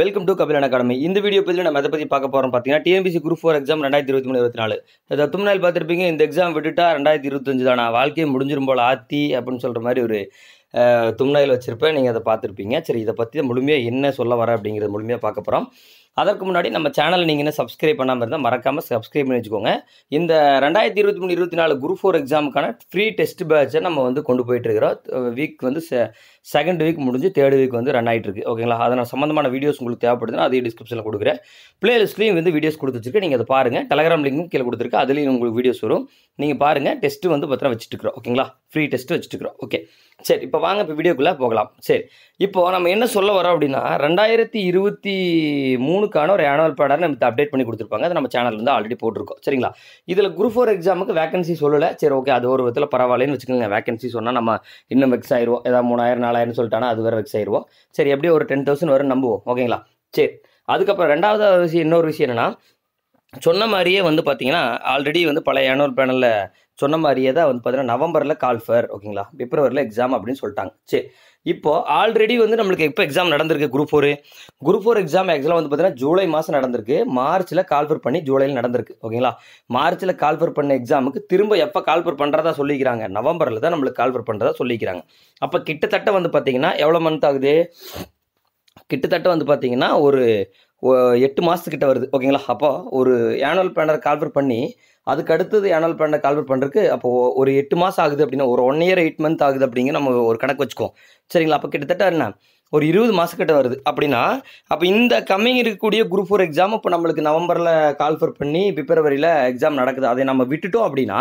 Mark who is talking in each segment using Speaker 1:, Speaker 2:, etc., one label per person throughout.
Speaker 1: welcome to Kabilan Academy இந்த video பதில் நம்ம அதை பற்றி பார்க்க போகிறோம் பார்த்தீங்கன்னா டிஎம்பிசி குரூப் ஃபோர் எக்ஸாம் ரெண்டாயிரத்தி இருபத்தி மூணு இருபத்தி நாலு இதை பார்த்துருப்பீங்க இந்த எக்ஸாம் விட்டுட்டா ரெண்டாயிரத்தி இருபத்தஞ்சு தான் நான் வாழ்க்கையை முடிஞ்சிரும் போல் ஆத்தி அப்படின்னு சொல்கிற மாதிரி ஒரு தும்னாயில் வச்சுருப்பேன் நீங்கள் அதை பார்த்துருப்பீங்க சரி இதை பற்றி முழுமையாக என்ன சொல்ல வர அப்படிங்கிறத முழுமையாக பார்க்க போகிறோம் அதற்கு முன்னாடி நம்ம சேனலை நீங்கள் என்ன சப்ஸ்கிரைப் பண்ணாமல் இருந்தால் மறக்காமல் சப்ஸ்கிரைப் பண்ணி வச்சுக்கோங்க இந்த ரெண்டாயிரத்தி இருபத்தி மூணு இருபத்தி நாலு குரூப் ஃபோர் எக்ஸாமுக்கான ஃப்ரீ டெஸ்ட் பேட்சை நம்ம வந்து கொண்டு போயிட்டுருக்கிறோம் வீக் வந்து செகண்ட் வீக் முடிஞ்சு தேர்ட் வீக் வந்து ரன் ஆகிட்டு இருக்கு ஓகேங்களா நான் சம்மந்தமான வீடியோஸ் உங்களுக்கு தேவைப்படுதுன்னா அதே டிஸ்கிரிப்ஷனில் கொடுக்குறேன் பிளேலிஸ்ட்லேயும் வந்து வீடியோஸ் கொடுத்து நீங்கள் அதை பாருங்கள் டெலகிராம் லிங்க்கும் கீழே கொடுத்துருக்கு அதுலேயும் உங்களுக்கு வீடியோஸ் வரும் நீங்கள் பாருங்கள் டெஸ்ட்டு வந்து பத்திரம் வச்சுட்டுருக்குறோம் ஓகேங்களா ஃப்ரீ டெஸ்ட்டு வச்சுட்டுருக்குறோம் ஓகே சரி இப்போ வாங்க இப்போ வீடியோக்குள்ளே போகலாம் சரி இப்போது நம்ம என்ன சொல்ல வரோம் அப்படின்னா ரெண்டாயிரத்தி இருபத்தி மூணு மூணுக்கான ஒரு ஆனுவல் பேடர் நம்ம அப்டேட் பண்ணி கொடுத்துருப்பாங்க அதை நம்ம சேனல் வந்து ஆல்ரெடி போட்டிருக்கோம் சரிங்களா இதில் குரூப் ஃபோர் எக்ஸாமுக்கு வேகன்சி சொல்லலை சரி ஓகே அது ஒரு விதத்தில் பரவாயில்லன்னு வச்சுக்கோங்க வேகன்சி சொன்னால் நம்ம இன்னும் வெக்ஸ் ஆயிடுவோம் ஏதாவது மூணாயிரம் நாலாயிரம் சொல்லிட்டானா அது வேறு வெக்ஸ் ஆயிடுவோம் சரி எப்படியும் ஒரு டென் தௌசண்ட் வரும் நம்புவோம் ஓகேங்களா சரி அதுக்கப்புறம் ரெண்டாவது விஷயம் இன்னொரு விஷயம் என்னென்னா சொன்ன மாதிரியே வந்து பார்த்தீங்கன்னா ஆல்ரெடி வந்து பழைய ஆனுவல் பேனலில் சொன்ன மாதிரியே தான் வந்து பார்த்தீங்கன்னா நவம்பரில் கால்ஃபர் ஓகேங்களா பிப்ரவரியில் எக்ஸாம் அப்படின்னு சொல்லிட்டாங்க சரி இப்போது ஆல்ரெடி வந்து நம்மளுக்கு எப்போ எக்ஸாம் நடந்திருக்கு group four group four exam exam வந்து பார்த்தீங்கன்னா ஜூலை மாதம் நடந்திருக்கு மார்ச்சில் கால்ஃபர் பண்ணி ஜூலையில் நடந்திருக்கு ஓகேங்களா மார்ச்சில் கால்ஃபர் பண்ண எக்ஸாமுக்கு திரும்ப எப்போ கால்ஃபர் பண்ணுறதா சொல்லிக்கிறாங்க நவம்பரில் தான் நம்மளுக்கு கால்ஃபர் பண்ணுறதா சொல்லிக்கிறாங்க அப்போ கிட்டத்தட்ட வந்து பார்த்தீங்கன்னா எவ்வளோ மந்த் ஆகுது கிட்டத்தட்ட வந்து பார்த்தீங்கன்னா ஒரு எட்டு மாதத்துக்கிட்ட வருது ஓகேங்களா அப்போ ஒரு ஆனுவல் பிளானர் கால்வர் பண்ணி அதுக்கு அடுத்தது ஆனுவல் பிளானர் கால்வர் பண்ணுறதுக்கு அப்போது ஒரு எட்டு மாதம் ஆகுது அப்படின்னா ஒரு ஒன் இயர் எயிட் மந்த் ஆகுது அப்படிங்கிற நம்ம ஒரு கணக்கு வச்சுக்கோம் சரிங்களா அப்போ கிட்டத்தட்ட என்ன ஒரு இருபது மாதக்கிட்ட வருது அப்படின்னா அப்போ இந்த கம்மிங் இருக்கக்கூடிய குரூப் ஃபோர் எக்ஸாம் இப்போ நம்மளுக்கு நவம்பரில் கால்ஃபர் பண்ணி பிப்ரவரியில் எக்ஸாம் நடக்குது அதை நம்ம விட்டுட்டோம் அப்படின்னா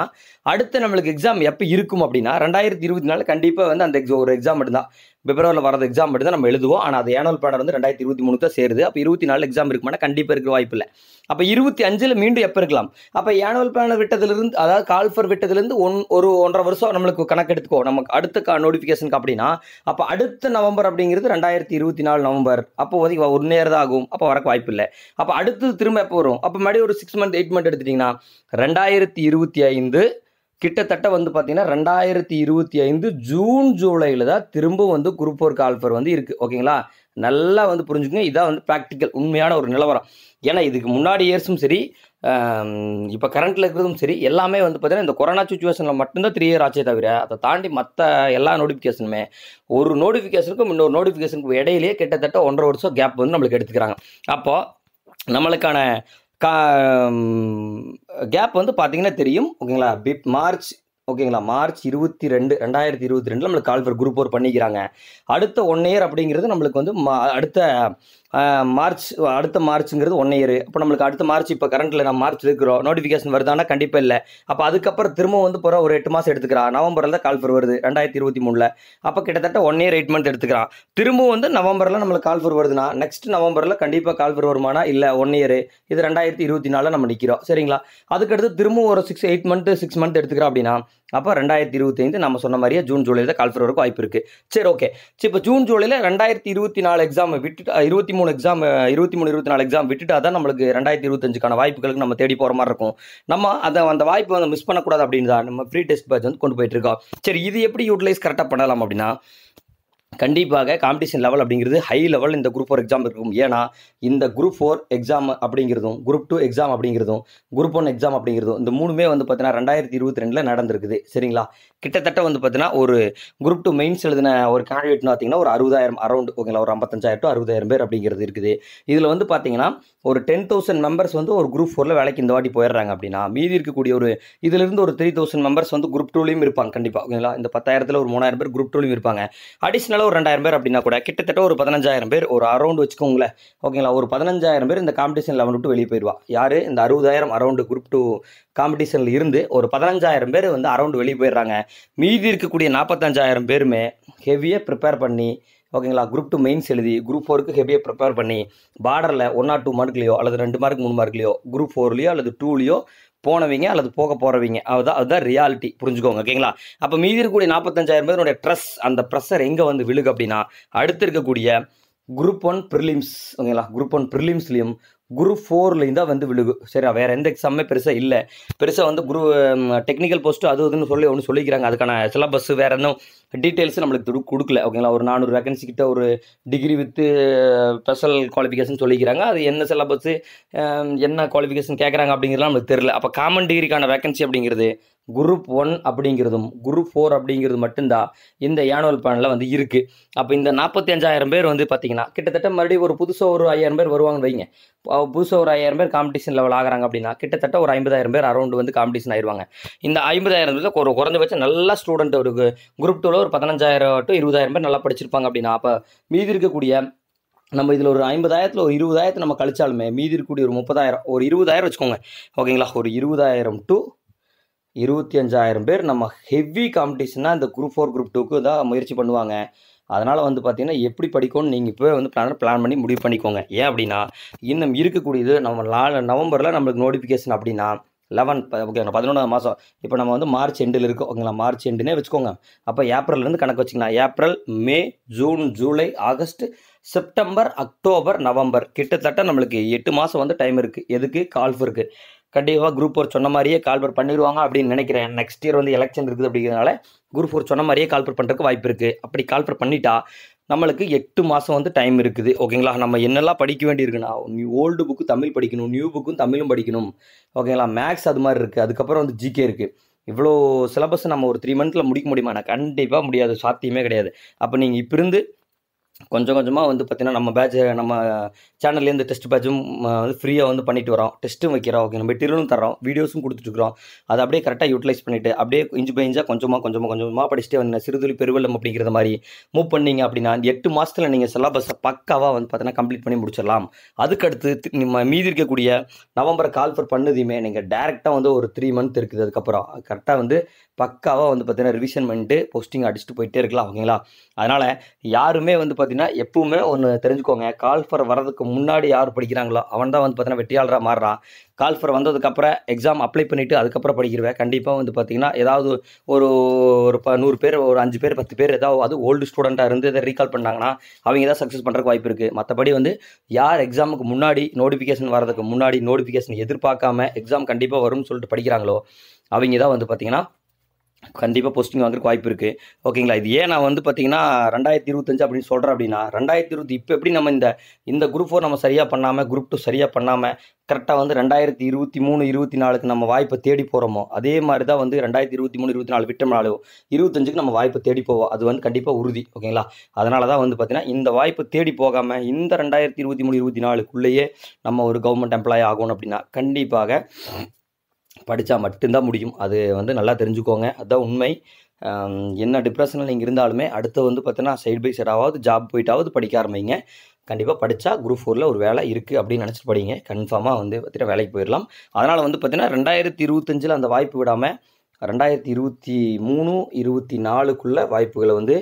Speaker 1: அடுத்து நம்மளுக்கு எக்ஸாம் எப்போ இருக்கும் அப்படின்னா ரெண்டாயிரத்தி இருபத்தி நாலு கண்டிப்பாக வந்து அந்த எக்ஸாம் ஒரு எக்ஸாம் மட்டும் தான் பிப்ரவரியில் வரது எக்ஸாம் மட்டும் தான் நம்ம எழுதுவோம் ஆனால் அது ஏனல் பேனர் வந்து ரெண்டாயிரத்தி இருபத்தி மூணு தான் சேருது அப்போ இருபத்தி நாலு எக்ஸாம் இருக்குமானா கண்டிப்பாக இருக்கிற வாய்ப்பு இல்லை அப்போ இருபத்தி அஞ்சில் மீண்டும் எப்போ இருக்கலாம் அப்போ ஏனுவல் பிளானை விட்டதுலேருந்து அதாவது கால்ஃபர் விட்டதுலேருந்து ஒன் ஒரு ஒன்றரை வருஷம் நம்மளுக்கு கணக்கு எடுத்துக்கோ நமக்கு அடுத்த கா நோட்டிஃபிகேஷனுக்கு அப்படின்னா அப்போ அடுத்த நவம்பர் அப்படிங்கிறது ரெண்டாயிரத்தி இருபத்தி நாலு நவம்பர் அப்போ ஒதுக்கி ஒரு நேரம் தான் ஆகும் அப்போ வரக்கு வாய்ப்பு இல்லை அப்போ அடுத்தது திரும்ப எப்போ வரும் அப்போ மறுபடியும் ஒரு சிக்ஸ் மந்த் எயிட் மந்த் எடுத்துட்டிங்கன்னா ரெண்டாயிரத்தி இருபத்தி ஐந்து கிட்டத்தட்ட வந்து பார்த்தீங்கன்னா ரெண்டாயிரத்தி இருபத்தி ஐந்து ஜூன் ஜூலையில் தான் திரும்ப வந்து குரூப் ஃபோர் கால்ஃபர் வந்து இருக்குது ஓகேங்களா நல்லா வந்து புரிஞ்சுக்கோங்க இதான் வந்து ப்ராக்டிக்கல் உண்மையான ஒரு நிலவரம் ஏன்னா இதுக்கு முன்னாடி இயர்ஸும் சரி இப்போ கரண்ட்டில் இருக்கிறதும் சரி எல்லாமே வந்து பார்த்தீங்கன்னா இந்த கொரோனா சுச்சுவேஷனில் மட்டும்தான் த்ரீ இயர் ஆச்சே தவிர அதை தாண்டி மற்ற எல்லா நோட்டிஃபிகேஷனுமே ஒரு நோட்டிஃபிகேஷனுக்கும் இன்னொரு நோட்டிஃபிகேஷனுக்கும் இடையிலேயே கிட்டத்தட்ட ஒன்றரை வருஷம் கேப் வந்து நம்மளுக்கு எடுத்துக்கிறாங்க அப்போது நம்மளுக்கான கா கேப் வந்து பார்த்தீங்கன்னா தெரியும் ஓகேங்களா பிப் மார்ச் ஓகேங்களா மார்ச் இருபத்தி ரெண்டு ரெண்டாயிரத்தி இருபத்தி ரெண்டு நம்மளுக்கு கால் ஃபார் குரூப் ஃபோர் பண்ணிக்கிறாங்க அடுத்த ஒன் இயர் அப்படிங்கிறது நம்மளுக்கு வந்து அடுத்த மார்ச் அடுத்த மார்ச்ங்கிறது ஒன் இயர் அப்போ நம்மளுக்கு அடுத்த மார்ச் இப்போ கரண்ட்டில் நம்ம மார்ச் இருக்கிறோம் நோட்டிஃபிகேஷன் வருதானா கண்டிப்பாக இல்லை அப்போ அதுக்கப்புறம் திரும்ப வந்து போகிற ஒரு எட்டு மாதம் எடுத்துக்கிறான் நவம்பரில் தான் கால் வருது ரெண்டாயிரத்தி இருபத்தி மூணில் அப்போ கிட்டத்தட்ட ஒன் இயர் எயிட் மந்த் எடுத்துக்கிறான் திரும்பவும் வந்து நவம்பரில் நம்மளுக்கு கால் ஃபார் வருதுன்னா நெக்ஸ்ட் நவம்பரில் கண்டிப்பாக கால் வருமானா இல்லை ஒன் இயர் இது ரெண்டாயிரத்தி இருபத்தி நாலில் நம்ம நிற்கிறோம் சரிங்களா அதுக்கடுத்து திரும்பவும் ஒரு six eight month six month எடுத்துக்கிறோம் அப்படின்னா அப்போ ரெண்டாயிரத்தி இருபத்தைந்து நம்ம சொன்ன மாதிரியே ஜூன் ஜூலையில் தான் கால்ஃபர் வரைக்கும் வாய்ப்பு இருக்குது சரி ஓகே சரி இப்போ ஜூன் ஜூலையில் ரெண்டாயிரத்தி இருபத்தி நாலு எக்ஸாம் விட்டுட்டு இருபத்தி மூணு எக்ஸாம் இருபத்தி மூணு இருபத்தி நாலு எக்ஸாம் விட்டுட்டு தான் நம்மளுக்கு ரெண்டாயிரத்தி இருபத்தஞ்சுக்கான வாய்ப்புகளுக்கு நம்ம தேடி போகிற மாதிரி இருக்கும் நம்ம அதை அந்த வாய்ப்பு வந்து மிஸ் பண்ணக்கூடாது அப்படின்னு தான் நம்ம ஃப்ரீ டெஸ்ட் பேட்ச் வந்து கொண்டு போயிட்டு இருக்கோம் சரி இது எப்படி யூட்டிலைஸ் கரெக்டாக பண்ணலாம் அப்படின்னா கண்டிப்பாக காம்படிஷன் லெவல் அப்படிங்கிறது ஹை லெவல் இந்த குரூப் ஃபோர் எக்ஸாம் இருக்கும் ஏன்னா இந்த குரூப் ஃபோர் எக்ஸாம் அப்படிங்கிறதும் குரூப் டூ எக்ஸாம் அப்படிங்கிறதும் குரூப் ஒன் எக்ஸாம் அப்படிங்கிறதும் இந்த மூணுமே வந்து பார்த்தீங்கன்னா ரெண்டாயிரத்தி இருபத்தி ரெண்டில் நடந்திருக்குது சரிங்களா கிட்டத்தட்ட வந்து பார்த்தீங்கன்னா ஒரு குரூப் டூ மெயின்ஸ் எழுதின ஒரு கேண்டிடேட்னு பார்த்தீங்கன்னா ஒரு அறுபதாயிரம் அரௌண்ட் ஓகேங்களா ஒரு ஐம்பத்தஞ்சாயிரம் டூ அறுபதாயிரம் பேர் அப்படிங்கிறது இருக்குது இதில் வந்து பார்த்தீங்கன்னா ஒரு டென் தௌசண்ட் மெம்பர்ஸ் வந்து ஒரு குரூப் ஃபோரில் வேலைக்கு இந்த வாட்டி போயிடுறாங்க அப்படின்னா மீதி இருக்கக்கூடிய ஒரு இதிலிருந்து ஒரு த்ரீ தௌசண்ட் மெம்பர்ஸ் வந்து குரூப் டூலையும் இருப்பாங்க கண்டிப்பாக ஓகேங்களா இந்த பத்தாயிரத்தில் ஒரு மூணாயிரம் பேர் குரூப் டூலையும் இருப்பாங்க அடிஷ்னல் மேலே ஒரு ரெண்டாயிரம் பேர் அப்படின்னா கூட கிட்டத்தட்ட ஒரு பதினஞ்சாயிரம் பேர் ஒரு அரௌண்ட் வச்சுக்கோங்களேன் ஓகேங்களா ஒரு பதினஞ்சாயிரம் பேர் இந்த காம்படிஷன் லெவன் விட்டு வெளியே போயிடுவா யார் இந்த அறுபதாயிரம் அரௌண்டு குரூப் டூ காம்படிஷனில் இருந்து ஒரு பதினஞ்சாயிரம் பேர் வந்து அரௌண்டு வெளியே போயிடுறாங்க மீதி இருக்கக்கூடிய நாற்பத்தஞ்சாயிரம் பேருமே ஹெவியாக ப்ரிப்பேர் பண்ணி ஓகேங்களா குரூப் டூ மெயின்ஸ் எழுதி குரூப் ஃபோருக்கு ஹெவியாக ப்ரிப்பேர் பண்ணி பார்டரில் ஒன் ஆர் டூ மார்க்லையோ அல்லது ரெண்டு மார்க் மூணு மார்க்லேயோ குரூப் ஃபோர்லேயோ அல்லது டூலேயோ போனவங்க அல்லது போக போகிறவங்க அதுதான் அதுதான் ரியாலிட்டி புரிஞ்சுக்கோங்க ஓகேங்களா அப்போ மீதி இருக்கக்கூடிய நாற்பத்தஞ்சாயிரம் பேருடைய ட்ரெஸ் அந்த ப்ரெஷர் எங்கே வந்து விழுகு அப்படின்னா அடுத்து இருக்கக்கூடிய குரூப் ஒன் ப்ரிலிம்ஸ் ஓகேங்களா குரூப் ஒன் ப்ரிலிம்ஸ்லேயும் குரூப் ஃபோர்லேயும் தான் வந்து விழுகு சரி வேறு எந்த எக்ஸாமே பெருசாக இல்லை பெருசாக வந்து குரு டெக்னிக்கல் போஸ்ட்டு அது இதுன்னு சொல்லி ஒன்று சொல்லிக்கிறாங்க அதுக்கான சிலபஸ் வேறு இன்னும் டீட்டெயில்ஸ் நம்மளுக்கு கொடுக்கல ஓகேங்களா ஒரு நானூறு வேகன்சி கிட்ட ஒரு டிகிரி வித்து ஸ்பெஷல் குவாலிஃபிகேஷன் சொல்லிக்கிறாங்க அது என்ன சிலபஸ் என்ன குவாலிஃபிகேஷன் கேட்குறாங்க அப்படிங்கிறதுலாம் நம்மளுக்கு தெரில அப்போ காமன் டிகிரிக்கான வேகன்சி அப்படிங்கிறது குரூப் ஒன் அப்படிங்கிறதும் குரூப் ஃபோர் அப்படிங்கிறது மட்டும்தான் இந்த ஏனுவல் பிளானில் வந்து இருக்குது அப்போ இந்த நாற்பத்தி அஞ்சாயிரம் பேர் வந்து பார்த்திங்கன்னா கிட்டத்தட்ட மறுபடியும் ஒரு புதுசாக ஒரு ஐயாயிரம் பேர் வருவாங்கன்னு வைங்க புதுசாக ஒரு ஐயாயிரம் பேர் காம்படிஷன் லெவல் ஆகிறாங்க அப்படின்னா கிட்டத்தட்ட ஒரு ஐம்பதாயிரம் பேர் அரௌண்டு வந்து காம்படிஷன் ஆயிடுவாங்க இந்த ஐம்பதாயிரம் பேர் ஒரு குறைஞ்சபட்சம் நல்லா ஸ்டூடெண்ட் ஒரு குரூப் டூவில் ஒரு பதினஞ்சாயிரம் டு இருபதாயிரம் பேர் நல்லா படிச்சிருப்பாங்க அப்படின்னா அப்போ மீதி இருக்கக்கூடிய நம்ம இதில் ஒரு ஐம்பதாயிரத்தில் ஒரு இருபதாயிரத்தை நம்ம கழிச்சாலுமே மீதி இருக்கக்கூடிய ஒரு முப்பதாயிரம் ஒரு இருபதாயிரம் வச்சுக்கோங்க ஓகேங்களா ஒரு இருபதாயிரம் டு இருபத்தி அஞ்சாயிரம் பேர் நம்ம ஹெவி காம்படிஷனாக இந்த குரூப் ஃபோர் குரூப் டூக்கு தான் முயற்சி பண்ணுவாங்க அதனால் வந்து பார்த்திங்கன்னா எப்படி படிக்கணும்னு நீங்கள் இப்போவே வந்து பிளான் பிளான் பண்ணி முடிவு பண்ணிக்கோங்க ஏன் அப்படின்னா இன்னும் இருக்கக்கூடியது நம்ம லா நவம்பரில் நம்மளுக்கு நோட்டிஃபிகேஷன் அப்படின்னா லெவன் ஓகேங்களா பதினொன்றாவது மாதம் இப்போ நம்ம வந்து மார்ச் எண்டில் இருக்கோம் ஓகேங்களா மார்ச் எண்டுனே வச்சுக்கோங்க அப்போ ஏப்ரல்லேருந்து கணக்கு வச்சுக்கலாம் April May June July August September October November கிட்டத்தட்ட நம்மளுக்கு எட்டு மாதம் வந்து டைம் இருக்குது எதுக்கு கால்ஃப் இருக்குது கண்டிப்பாக குரூப் ஃபோர் சொன்ன மாதிரியே கால்பர் பண்ணிடுவாங்க அப்படின்னு நினைக்கிறேன் நெக்ஸ்ட் இயர் வந்து எலெக்ஷன் இருக்குது அப்படிங்கிறதுனால குரூப் ஃபோர் சொன்ன மாதிரியே கால்பர் பண்ணுறதுக்கு வாய்ப்பு இருக்குது அப்படி கால்பர் பண்ணிட்டா நம்மளுக்கு எட்டு மாதம் வந்து டைம் இருக்குது ஓகேங்களா நம்ம என்னெல்லாம் படிக்க வேண்டியிருக்குன்னா நியூ ஓல்டு புக்கு தமிழ் படிக்கணும் நியூ புக்கும் தமிழும் படிக்கணும் ஓகேங்களா மேக்ஸ் அது மாதிரி இருக்குது அதுக்கப்புறம் வந்து ஜிகே இருக்குது இவ்வளோ சிலபஸ் நம்ம ஒரு த்ரீ மந்த்தில் முடிக்க முடியுமா கண்டிப்பாக முடியாது சாத்தியமே கிடையாது அப்போ நீங்கள் இப்போ இருந்து கொஞ்சம் கொஞ்சமாக வந்து பார்த்திங்கன்னா நம்ம பேட்ச் நம்ம சேனல்லேருந்து டெஸ்ட் பேட்சும் வந்து ஃப்ரீயாக வந்து பண்ணிட்டு வரோம் டெஸ்ட்டும் வைக்கிறோம் ஓகே நம்ம மெட்டீரியலும் தரோம் வீடியோஸும் கொடுத்துட்ருக்குறோம் அதை அப்படியே கரெக்டாக யூட்டிலைஸ் பண்ணிவிட்டு அப்படியே இஞ்சு பை இஞ்சாக கொஞ்சமாக கொஞ்சமாக கொஞ்சமாக படிச்சுட்டே வந்து சிறுதுளி பெருவெல்லம் அப்படிங்கிற மாதிரி மூவ் பண்ணிங்க அப்படின்னா எட்டு மாதத்தில் நீங்கள் சிலபஸை பக்காவாக வந்து பார்த்தீங்கன்னா கம்ப்ளீட் பண்ணி முடிச்சிடலாம் அதுக்கடுத்து நம்ம மீதி இருக்கக்கூடிய நவம்பர் கால்ஃபர் பண்ணதையுமே நீங்கள் டேரெக்டாக வந்து ஒரு த்ரீ மந்த் இருக்குது அதுக்கப்புறம் கரெக்டாக வந்து பக்காவாக வந்து பார்த்தீங்கன்னா ரிவிஷன் பண்ணிட்டு போஸ்டிங் அடிச்சுட்டு போயிட்டே இருக்கலாம் ஓகேங்களா அதனால் யாருமே வந்து பார்த்தீங்கன்னா பார்த்தீங்கன்னா எப்பவுமே ஒன்று தெரிஞ்சுக்கோங்க கால்ஃபர் வரதுக்கு முன்னாடி யார் படிக்கிறாங்களோ அவன் தான் வந்து பார்த்தீங்கன்னா வெற்றியாளராக மாறுறான் கால்ஃபர் வந்ததுக்கப்புறம் எக்ஸாம் அப்ளை பண்ணிவிட்டு அதுக்கப்புறம் படிக்கிறவன் கண்டிப்பாக வந்து பார்த்தீங்கன்னா ஏதாவது ஒரு ஒரு ப நூறு பேர் ஒரு அஞ்சு பேர் பத்து பேர் ஏதாவது ஓல்டு ஸ்டூடெண்ட்டாக இருந்து இதை ரீகால் பண்ணாங்கன்னா அவங்க தான் சக்ஸஸ் பண்ணுறதுக்கு வாய்ப்பு இருக்குது மற்றபடி வந்து யார் எக்ஸாமுக்கு முன்னாடி நோட்டிஃபிகேஷன் வரதுக்கு முன்னாடி நோட்டிஃபிகேஷன் எதிர்பார்க்காம எக்ஸாம் கண்டிப்பாக வரும்னு சொல்லிட்டு படிக்கிறாங்களோ அவங்க தான் வந்து பார்த்திங்கன்னா கண்டிப்பாக போஸ்டிங் வாங்குறதுக்கு வாய்ப்பு இருக்குது ஓகேங்களா இது ஏன் நான் வந்து பார்த்தீங்கன்னா ரெண்டாயிரத்தி இருபத்தஞ்சு அப்படின்னு சொல்கிறேன் அப்படின்னா ரெண்டாயிரத்தி இருபத்தி இப்போ எப்படி நம்ம இந்த இந்த குரூப் ஃபோர் நம்ம சரியாக பண்ணாமல் குரூப் டூ சரியாக பண்ணாமல் கரெக்டாக வந்து ரெண்டாயிரத்தி இருபத்தி மூணு இருபத்தி நாலுக்கு நம்ம வாய்ப்பை தேடி போகிறோமோ அதே மாதிரி தான் வந்து ரெண்டாயிரத்தி இருபத்தி மூணு இருபத்தி நாலு விட்டம் விட்டம்னாலும் இருபத்தஞ்சுக்கு நம்ம வாய்ப்பை தேடி போவோம் அது வந்து கண்டிப்பாக உறுதி ஓகேங்களா அதனால தான் வந்து பார்த்தீங்கன்னா இந்த வாய்ப்பு தேடி போகாமல் இந்த ரெண்டாயிரத்தி இருபத்தி மூணு இருபத்தி நாலுக்குள்ளேயே நம்ம ஒரு கவர்மெண்ட் எம்ப்ளாயி ஆகணும் அப்படின்னா கண்டிப்பாக படித்தா மட்டும்தான் முடியும் அது வந்து நல்லா தெரிஞ்சுக்கோங்க அதுதான் உண்மை என்ன டிப்ரெஷனில் நீங்கள் இருந்தாலுமே அடுத்து வந்து பார்த்தீங்கன்னா சைட் பை சைடாவது ஜாப் போயிட்டாவது படிக்க ஆரம்பிங்க கண்டிப்பாக படித்தா குரூப் ஃபோரில் ஒரு வேலை இருக்குது அப்படின்னு நினச்சிட்டு படிங்க கன்ஃபார்மாக வந்து பார்த்தீங்கன்னா வேலைக்கு போயிடலாம் அதனால் வந்து பார்த்தீங்கன்னா ரெண்டாயிரத்தி இருபத்தஞ்சில் அந்த வாய்ப்பு விடாமல் ரெண்டாயிரத்தி இருபத்தி மூணு இருபத்தி நாலுக்குள்ளே வாய்ப்புகளை வந்து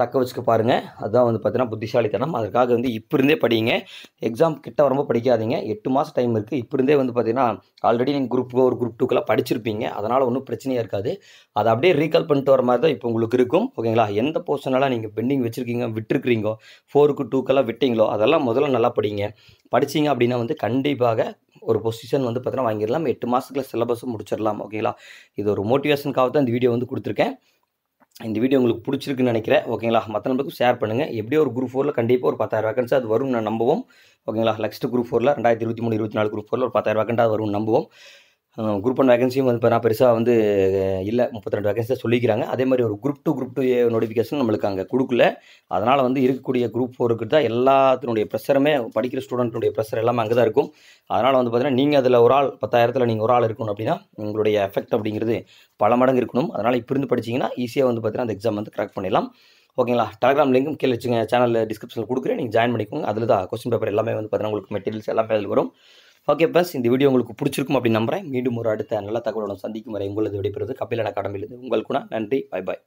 Speaker 1: தக்க வச்சுக்க பாருங்கள் அதுதான் வந்து பார்த்தீங்கன்னா புத்திசாலித்தனம் அதற்காக வந்து இப்போ இருந்தே படிங்க எக்ஸாம் கிட்ட வரும்போது படிக்காதீங்க எட்டு மாதம் டைம் இருக்குது இப்போ இருந்தே வந்து பார்த்தீங்கன்னா ஆல்ரெடி நீங்கள் குரூப் ஒரு குரூப் டூக்கெல்லாம் படிச்சிருப்பீங்க அதனால் ஒன்றும் பிரச்சனையாக இருக்காது அதை அப்படியே ரீகால் பண்ணிட்டு வர மாதிரி தான் இப்போ உங்களுக்கு இருக்கும் ஓகேங்களா எந்த போர்ஷனெல்லாம் நீங்கள் பெண்டிங் வச்சுருக்கீங்க விட்டுருக்கிறீங்களோ ஃபோருக்கு டூக்கெல்லாம் விட்டீங்களோ அதெல்லாம் முதல்ல நல்லா படிங்க படிச்சிங்க அப்படின்னா வந்து கண்டிப்பாக ஒரு பொசிஷன் வந்து பார்த்தீங்கன்னா வாங்கிடலாம் எட்டு மாதத்துக்குள்ள சிலபஸும் முடிச்சிடலாம் ஓகேங்களா இது ஒரு மோட்டிவேஷனுக்காக தான் இந்த வீடியோ வந்து கொடுத்துருக்கேன் இந்த வீடியோ உங்களுக்கு பிடிச்சிருக்குன்னு நினைக்கிறேன் ஓகேங்களா மற்ற நம்பருக்கும் ஷேர் பண்ணுங்கள் எப்படியோ ஒரு குரூப் ஃபோரில் கண்டிப்பாக ஒரு பத்தாயிரம் வேக்கன்ஸ் அது வரும்னு நம்புவோம் ஓகேங்களா நெக்ஸ்ட் குரூப் ஃபோரில் ரெண்டாயிரத்தி இருபத்தி மூணு இருபத்தி நாலு குரூப் ஃபோரில் ஒரு பத்தாயிரம் வேக்கண்டாக வரும்னு வரும் நம்புவோம் குரூப் ஒன் வேகன்சியும் வந்து நான் பெருசாக வந்து இல்லை முப்பத்தி ரெண்டு வேகன்சி சொல்லிக்கிறாங்க அதே மாதிரி ஒரு group two group two notification நம்மளுக்கு அங்கே கொடுக்கல அதனால் வந்து இருக்கக்கூடிய குரூப் ஃபோருக்கு தான் எல்லாத்தினுடைய ப்ரெஷருமே படிக்கிற ஸ்டூடெண்ட்டுடைய ப்ரெஷர் எல்லாமே அங்கே தான் இருக்கும் அதனால் வந்து பார்த்தீங்கன்னா நீங்கள் அதில் ஒரு ஆள் பத்தாயிரத்தில் நீங்கள் ஒரு ஆள் இருக்கணும் அப்படின்னா உங்களுடைய எஃபெக்ட் அப்படிங்கிறது பல மடங்கு இருக்கணும் அதனால் இப்போ இருந்து படிச்சிங்கன்னா ஈஸியாக வந்து பார்த்தீங்கன்னா அந்த எக்ஸாம் வந்து கரெக்ட் பண்ணிடலாம் ஓகேங்களா டெலிகிராம் லிங்க்கும் கீழே வச்சுங்க சேனலில் டிஸ்கிரிப்ஷனில் கொடுக்குறேன் நீங்கள் ஜாயின் பண்ணிக்கோங்க அதில் தான் கொஸ்டின் பேப்பர் எல்லாமே வந்து பார்த்தீங்கன்னா உங்களுக்கு மெட்டீரியல்ஸ் எல்லாமே அதில் வரும் ஓகே பஸ் இந்த வீடியோ உங்களுக்கு பிடிச்சிருக்கும் அப்படின்னு நம்புறேன் மீண்டும் ஒரு அடுத்த நல்ல தகவலோட சந்திக்கும் வரை உங்களது விடைபெறுவது கபிலன கடமையில் உங்களுக்கு நன்றி பாய் பாய்